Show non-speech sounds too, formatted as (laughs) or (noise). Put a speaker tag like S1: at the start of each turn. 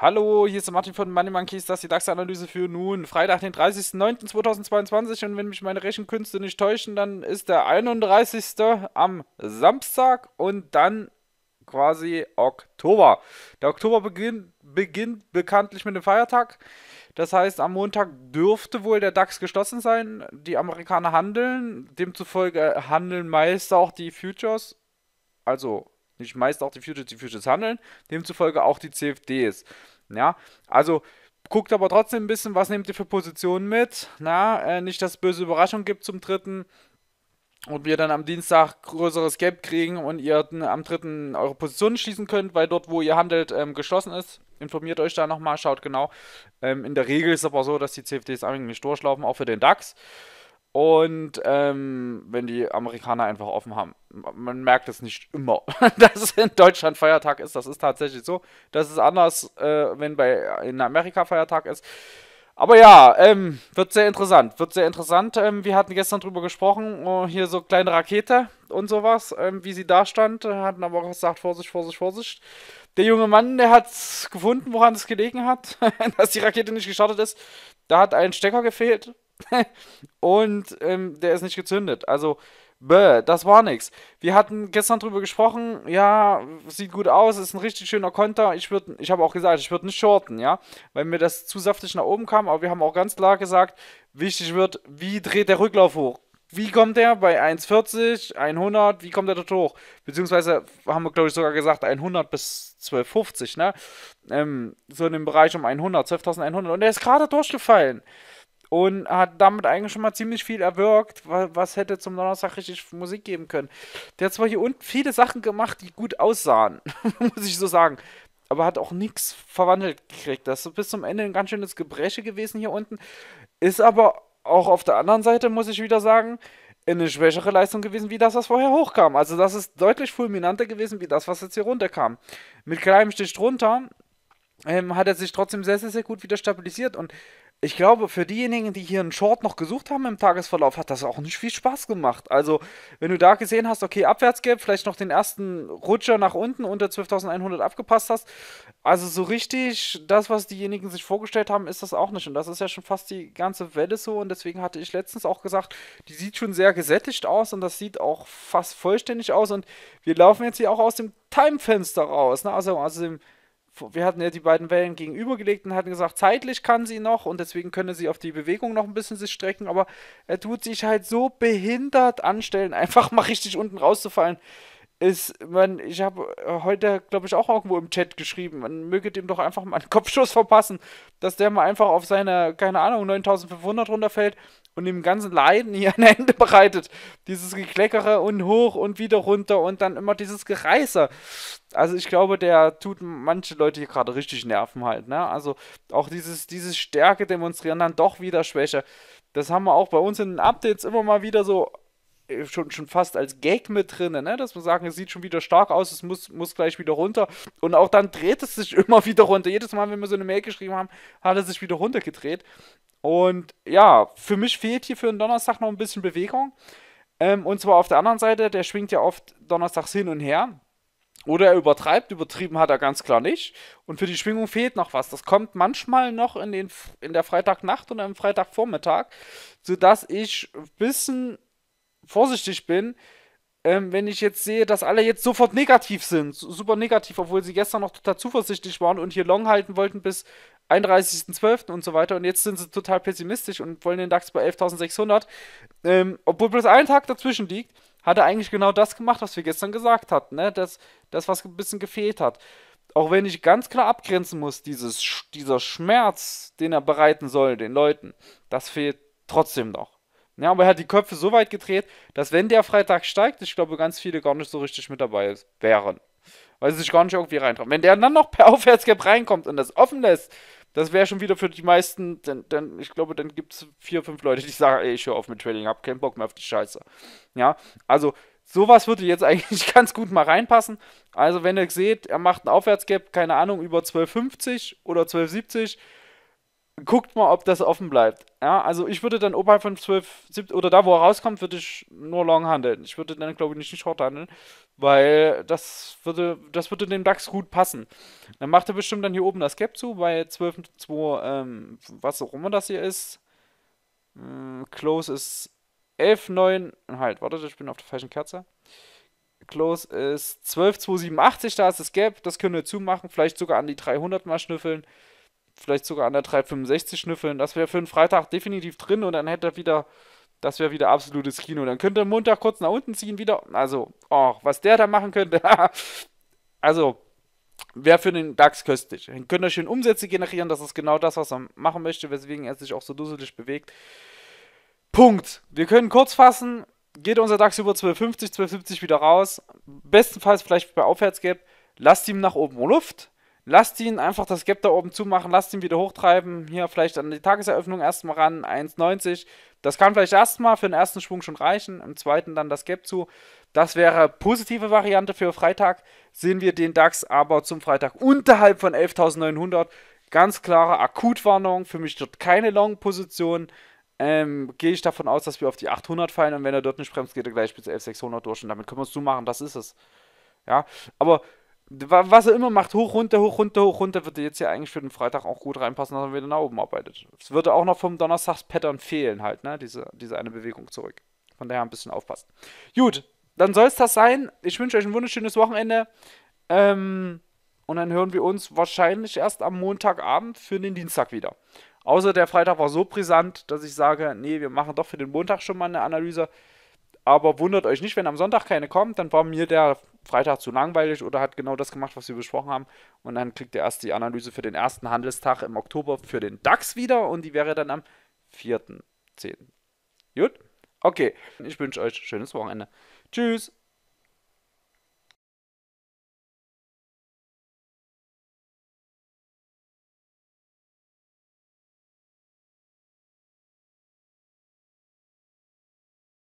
S1: Hallo, hier ist der Martin von Money Monkeys, das ist die DAX-Analyse für nun Freitag, den 30.09.2022 und wenn mich meine Rechenkünste nicht täuschen, dann ist der 31. am Samstag und dann quasi Oktober. Der Oktober beginnt, beginnt bekanntlich mit dem Feiertag. Das heißt, am Montag dürfte wohl der DAX geschlossen sein. Die Amerikaner handeln. Demzufolge handeln meist auch die Futures. Also nicht meist auch die Futures, die Futures handeln. Demzufolge auch die CFDs. Ja, also guckt aber trotzdem ein bisschen, was nehmt ihr für Positionen mit. Na, äh, nicht, dass es böse Überraschung gibt zum dritten und wir dann am Dienstag größeres Gap kriegen und ihr am dritten eure Position schließen könnt, weil dort, wo ihr handelt, ähm, geschlossen ist. Informiert euch da nochmal, schaut genau. Ähm, in der Regel ist es aber so, dass die CFDs eigentlich durchlaufen, auch für den DAX. Und ähm, wenn die Amerikaner einfach offen haben. Man merkt es nicht immer, (laughs) dass in Deutschland Feiertag ist. Das ist tatsächlich so. Das ist anders, äh, wenn bei, in Amerika Feiertag ist. Aber ja, ähm, wird sehr interessant. Wird sehr interessant. Ähm, wir hatten gestern drüber gesprochen, oh, hier so kleine Rakete und sowas, ähm, wie sie da stand. Äh, hatten aber auch gesagt, Vorsicht, Vorsicht, Vorsicht. Der junge Mann, der hat gefunden, woran es gelegen hat, (laughs) dass die Rakete nicht gestartet ist. Da hat ein Stecker gefehlt (laughs) und ähm, der ist nicht gezündet. Also Bäh, das war nix. Wir hatten gestern drüber gesprochen, ja, sieht gut aus, ist ein richtig schöner Konter. Ich würde, ich habe auch gesagt, ich würde nicht shorten, ja, weil mir das zu saftig nach oben kam, aber wir haben auch ganz klar gesagt, wichtig wird, wie dreht der Rücklauf hoch? Wie kommt der bei 1,40, 100, wie kommt er dort hoch? Beziehungsweise haben wir, glaube ich, sogar gesagt 100 bis 12,50, ne? Ähm, so in dem Bereich um 100, 12.100 und er ist gerade durchgefallen und hat damit eigentlich schon mal ziemlich viel erwirkt, was hätte zum Donnerstag richtig Musik geben können. Der hat zwar hier unten viele Sachen gemacht, die gut aussahen, (laughs) muss ich so sagen, aber hat auch nichts verwandelt gekriegt. Das ist bis zum Ende ein ganz schönes Gebreche gewesen hier unten. Ist aber auch auf der anderen Seite, muss ich wieder sagen, eine schwächere Leistung gewesen, wie das, was vorher hochkam. Also das ist deutlich fulminanter gewesen, wie das, was jetzt hier runterkam. Mit kleinem Stich drunter ähm, hat er sich trotzdem sehr, sehr, sehr gut wieder stabilisiert und ich glaube, für diejenigen, die hier einen Short noch gesucht haben im Tagesverlauf, hat das auch nicht viel Spaß gemacht. Also, wenn du da gesehen hast, okay, Abwärtsgap, vielleicht noch den ersten Rutscher nach unten unter 12.100 abgepasst hast. Also, so richtig das, was diejenigen sich vorgestellt haben, ist das auch nicht. Und das ist ja schon fast die ganze Welle so. Und deswegen hatte ich letztens auch gesagt, die sieht schon sehr gesättigt aus und das sieht auch fast vollständig aus. Und wir laufen jetzt hier auch aus dem Timefenster raus. Ne? Also, also im wir hatten ja die beiden Wellen gegenübergelegt und hatten gesagt, zeitlich kann sie noch und deswegen könne sie auf die Bewegung noch ein bisschen sich strecken, aber er tut sich halt so behindert anstellen, (laughs) einfach mal richtig unten rauszufallen. Ist, man, ich habe heute, glaube ich, auch irgendwo im Chat geschrieben, man möge dem doch einfach mal einen Kopfschuss verpassen, dass der mal einfach auf seine, keine Ahnung, 9500 runterfällt und dem ganzen Leiden hier ein Ende bereitet. Dieses Gekleckere und hoch und wieder runter und dann immer dieses Gereiße. Also ich glaube, der tut manche Leute hier gerade richtig nerven halt. Ne? Also auch dieses, dieses Stärke demonstrieren, dann doch wieder Schwäche. Das haben wir auch bei uns in den Updates immer mal wieder so äh, schon, schon fast als Gag mit drin, ne? dass wir sagen, es sieht schon wieder stark aus, es muss, muss gleich wieder runter. Und auch dann dreht es sich (laughs) immer wieder runter. Jedes Mal, wenn wir so eine Mail geschrieben haben, hat es sich wieder runtergedreht. Und ja, für mich fehlt hier für den Donnerstag noch ein bisschen Bewegung. Ähm, und zwar auf der anderen Seite, der schwingt ja oft donnerstags hin und her. Oder er übertreibt, übertrieben hat er ganz klar nicht. Und für die Schwingung fehlt noch was. Das kommt manchmal noch in, den, in der Freitagnacht oder am Freitagvormittag, sodass ich ein bisschen vorsichtig bin, ähm, wenn ich jetzt sehe, dass alle jetzt sofort negativ sind, super negativ, obwohl sie gestern noch total zuversichtlich waren und hier long halten wollten bis 31.12. und so weiter und jetzt sind sie total pessimistisch und wollen den DAX bei 11.600, ähm, obwohl bloß ein Tag dazwischen liegt, hat er eigentlich genau das gemacht, was wir gestern gesagt hatten, ne? das, das, was ein bisschen gefehlt hat. Auch wenn ich ganz klar abgrenzen muss, dieses, dieser Schmerz, den er bereiten soll, den Leuten, das fehlt trotzdem noch. Ja, aber er hat die Köpfe so weit gedreht, dass wenn der Freitag steigt, ich glaube, ganz viele gar nicht so richtig mit dabei ist, wären. Weil sie sich gar nicht irgendwie reintrauen. Wenn der dann noch per (laughs) Aufwärtsgap reinkommt und das offen lässt, das wäre schon wieder für die meisten, denn, denn ich glaube, dann gibt es vier, fünf Leute, die sagen, ey, ich höre auf mit Trading, hab keinen Bock mehr auf die Scheiße. Ja, also sowas würde jetzt (laughs) eigentlich ganz gut mal reinpassen. Also wenn ihr seht, er macht einen Aufwärtsgap, keine Ahnung, über 12,50 oder 12,70 guckt mal, ob das offen bleibt. Ja, also ich würde dann oberhalb von 12, 17 oder da, wo er rauskommt, würde ich nur long handeln. Ich würde dann, glaube ich, nicht short handeln, weil das würde, das würde dem DAX gut passen. Dann macht er bestimmt dann hier oben das Gap zu, bei 12, 2, ähm, was auch immer das hier ist. Hm, close ist 11, 9, halt, wartet, ich bin auf der falschen Kerze. Close ist 12,287, da ist das Gap, das können wir zumachen, vielleicht sogar an die 300 mal schnüffeln vielleicht sogar an der 365 schnüffeln. Das wäre für einen Freitag definitiv drin und dann hätte er wieder, das wäre wieder absolutes Kino. Dann könnte er Montag kurz nach unten ziehen, wieder. Also, oh, was der da machen könnte. (laughs) also, wäre für den DAX köstlich. Dann könnte er schön Umsätze generieren, das ist genau das, was er machen möchte, weswegen er sich auch so dusselig bewegt. Punkt. Wir können kurz fassen, geht unser DAX über 1250, 1270 wieder raus. Bestenfalls vielleicht bei Aufwärtsgap. Lasst ihm nach oben Luft. Lasst ihn einfach das Gap da oben zumachen, lasst ihn wieder hochtreiben. Hier vielleicht an die Tageseröffnung erstmal ran, 1,90. Das kann vielleicht erstmal für den ersten Schwung schon reichen, im zweiten dann das Gap zu. Das wäre positive Variante für Freitag. Sehen wir den DAX aber zum Freitag unterhalb von 11.900. Ganz klare Akutwarnung, für mich dort keine Long-Position. Ähm, gehe ich davon aus, dass wir auf die 800 fallen und wenn er dort nicht bremst, geht er gleich bis 11.600 durch und damit können wir es zumachen, das ist es. Ja, aber was er immer macht, hoch, runter, hoch, runter, hoch, runter, würde jetzt ja eigentlich für den Freitag auch gut reinpassen, dass er wieder nach oben arbeitet. Es würde auch noch vom Donnerstags-Pattern fehlen halt, ne? Diese, diese eine Bewegung zurück. Von daher ein bisschen aufpassen. Gut, dann soll es das sein. Ich wünsche euch ein wunderschönes Wochenende. Ähm, und dann hören wir uns wahrscheinlich erst am Montagabend für den Dienstag wieder. Außer der Freitag war so brisant, dass ich sage, nee, wir machen doch für den Montag schon mal eine Analyse. Aber wundert euch nicht, wenn am Sonntag keine kommt, dann war mir der Freitag zu langweilig oder hat genau das gemacht, was wir besprochen haben. Und dann kriegt er erst die Analyse für den ersten Handelstag im Oktober für den DAX wieder und die wäre dann am 4.10. Gut? Okay. Ich wünsche euch ein schönes Wochenende. Tschüss.